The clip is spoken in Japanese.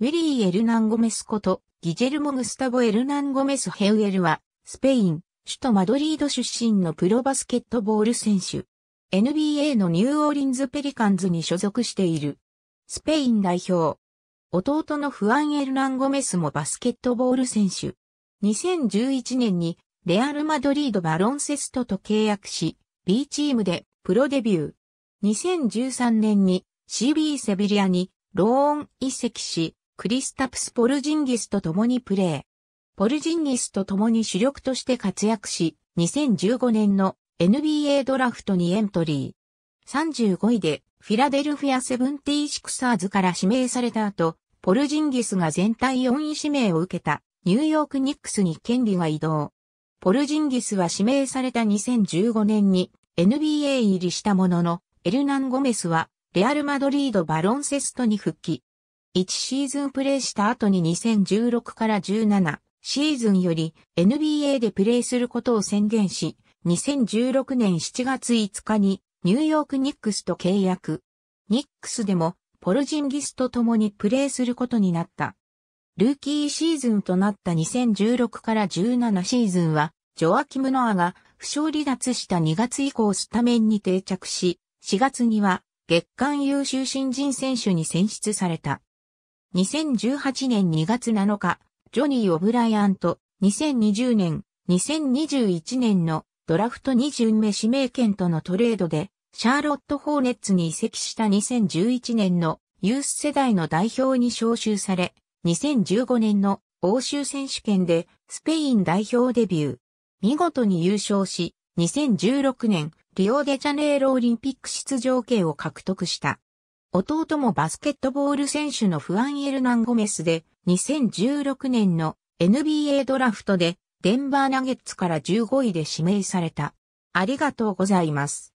ウィリー・エルナンゴメスこと、ギジェルモ・グスタボ・エルナンゴメス・ヘウエルは、スペイン、首都マドリード出身のプロバスケットボール選手。NBA のニューオーリンズ・ペリカンズに所属している。スペイン代表。弟のフアン・エルナンゴメスもバスケットボール選手。2011年にレアル・マドリード・バロンセストと契約し、B チームでプロデビュー。2013年に CB セビリアにローン移籍し、クリスタプス・ポルジンギスと共にプレー。ポルジンギスと共に主力として活躍し、2015年の NBA ドラフトにエントリー。35位でフィラデルフィア・セブンティー・シクサーズから指名された後、ポルジンギスが全体4位指名を受けたニューヨークニックスに権利が移動。ポルジンギスは指名された2015年に NBA 入りしたものの、エルナン・ゴメスはレアル・マドリード・バロンセストに復帰。1シーズンプレーした後に2016から17シーズンより NBA でプレーすることを宣言し、2016年7月5日にニューヨークニックスと契約。ニックスでもポルジンギスと共にプレーすることになった。ルーキーシーズンとなった2016から17シーズンは、ジョアキム・ノアが負傷離脱した2月以降スタメンに定着し、4月には月間優秀新人選手に選出された。2018年2月7日、ジョニー・オブライアンと2020年、2021年のドラフト2巡目指名権とのトレードで、シャーロット・ホーネッツに移籍した2011年のユース世代の代表に招集され、2015年の欧州選手権でスペイン代表デビュー。見事に優勝し、2016年リオデジャネイロオリンピック出場権を獲得した。弟もバスケットボール選手のフアン・エルナン・ゴメスで、2016年の NBA ドラフトで、デンバーナゲッツから15位で指名された。ありがとうございます。